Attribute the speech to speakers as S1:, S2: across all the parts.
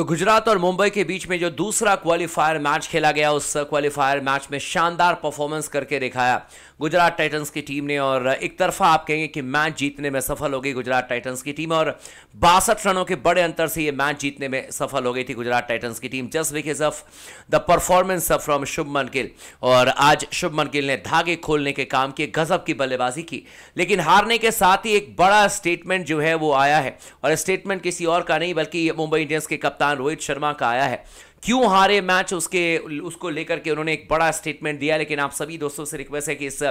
S1: तो गुजरात और मुंबई के बीच में जो दूसरा क्वालिफायर मैच खेला गया उस क्वालिफायर मैच में शानदार परफॉर्मेंस करके दिखाया गुजरात टाइटंस की टीम ने और एक तरफा आप कहेंगे कि मैच जीतने में सफल हो गई गुजरात टाइटंस की टीम और बासठ रनों के बड़े अंतर से ये मैच जीतने में सफल हो गई थी गुजरात टाइटंस की team just because of the performance from Shubman Gill और आज शुभमन गिल ने धागे खोलने के काम किए गजब की बल्लेबाजी की लेकिन हारने के साथ ही एक बड़ा स्टेटमेंट जो है वो आया है और स्टेटमेंट किसी और का नहीं बल्कि मुंबई इंडियंस के कप्तान योगदान रोहित शर्मा का आया है क्यों हारे मैच उसके उसको लेकर के उन्होंने एक बड़ा स्टेटमेंट दिया लेकिन आप सभी दोस्तों से रिक्वेस्ट है कि इस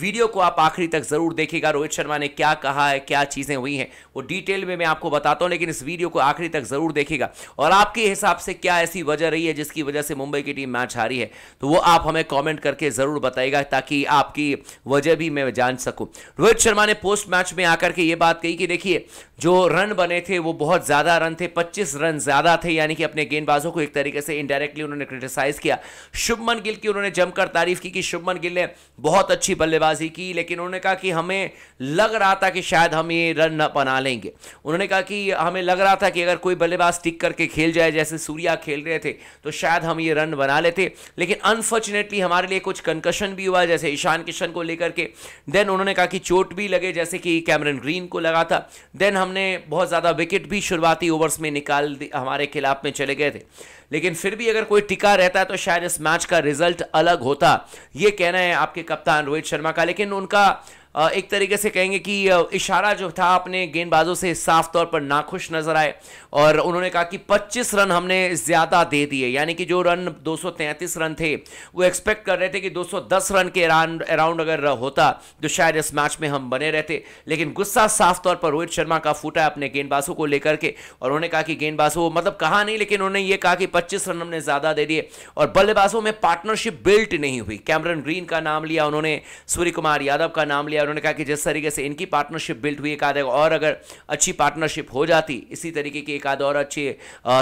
S1: वीडियो को आप आखिरी तक जरूर देखिएगा रोहित शर्मा ने क्या कहा है क्या चीज़ें हुई हैं वो डिटेल में मैं आपको बताता हूं लेकिन इस वीडियो को आखिरी तक जरूर देखेगा और आपके हिसाब से क्या ऐसी वजह रही है जिसकी वजह से मुंबई की टीम मैच हारी है तो वो आप हमें कॉमेंट करके ज़रूर बताएगा ताकि आपकी वजह भी मैं जान सकूं रोहित शर्मा ने पोस्ट मैच में आकर के ये बात कही कि देखिए जो रन बने थे वो बहुत ज़्यादा रन थे पच्चीस रन ज़्यादा थे यानी कि अपने गेंदबाजों को एक तरीके तरीके से इनडायरेक्टली उन्होंने क्रिटिसाइज किया शुभमन गिल की उन्होंने जमकर तारीफ की कि शुभमन गिल ने बहुत अच्छी बल्लेबाजी की लेकिन उन्होंने कहा कि हमें लग रहा था कि शायद हम ये रन न बना लेंगे उन्होंने कहा कि हमें लग रहा था कि अगर कोई बल्लेबाज टिक करके खेल जाए जैसे सूर्या खेल रहे थे तो शायद हम ये रन बना लेते लेकिन अनफॉर्चुनेटली हमारे लिए कुछ कंकशन भी हुआ जैसे ईशान किशन को लेकर के देन उन्होंने कहा कि चोट भी लगे जैसे कि कैमरन ग्रीन को लगा था देन हमने बहुत ज़्यादा विकेट भी शुरुआती ओवर्स में निकाल हमारे खिलाफ में चले गए थे लेकिन फिर भी अगर कोई टिका रहता तो शायद इस मैच का रिजल्ट अलग होता ये कहना है आपके कप्तान रोहित शर्मा का लेकिन उनका एक तरीके से कहेंगे कि इशारा जो था अपने गेंदबाजों से साफ तौर पर नाखुश नजर आए और उन्होंने कहा कि 25 रन हमने ज़्यादा दे दिए यानी कि जो रन 233 रन थे वो एक्सपेक्ट कर रहे थे कि 210 रन के अराउंड अगर होता तो शायद इस मैच में हम बने रहते लेकिन गुस्सा साफ तौर पर रोहित शर्मा का फूटा अपने गेंदबाजों को लेकर के और उन्होंने कहा कि गेंदबाजों मतलब कहा नहीं लेकिन उन्होंने ये कहा कि पच्चीस रन हमने ज़्यादा दे दिए और बल्लेबाजों में पार्टनरशिप बिल्ट नहीं हुई कैमरन ग्रीन का नाम लिया उन्होंने सूर्य कुमार यादव का नाम लिया है उन्होंने कहा कि जिस तरीके से इनकी पार्टनरशिप बिल्ट हुई एक आध और अगर अच्छी पार्टनरशिप हो जाती इसी तरीके की एक आध और अच्छी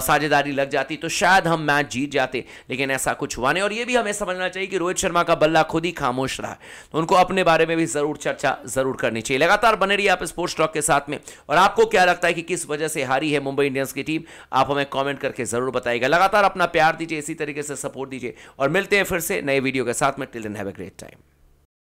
S1: साझेदारी लग जाती तो शायद हम मैच जीत जाते लेकिन ऐसा कुछ हुआ नहीं और ये भी हमें समझना चाहिए कि रोहित शर्मा का बल्ला खुद ही खामोश रहा तो उनको अपने बारे में भी ज़रूर चर्चा ज़रूर करनी चाहिए लगातार बने रही आप स्पोर्ट्स टॉक के साथ में और आपको क्या लगता है कि किस वजह से हारी है मुंबई इंडियंस की टीम आप हमें कॉमेंट करके ज़रूर बताएगा लगातार अपना प्यार दीजिए इसी तरीके से सपोर्ट दीजिए और मिलते हैं फिर से नए वीडियो के साथ में till then have a great time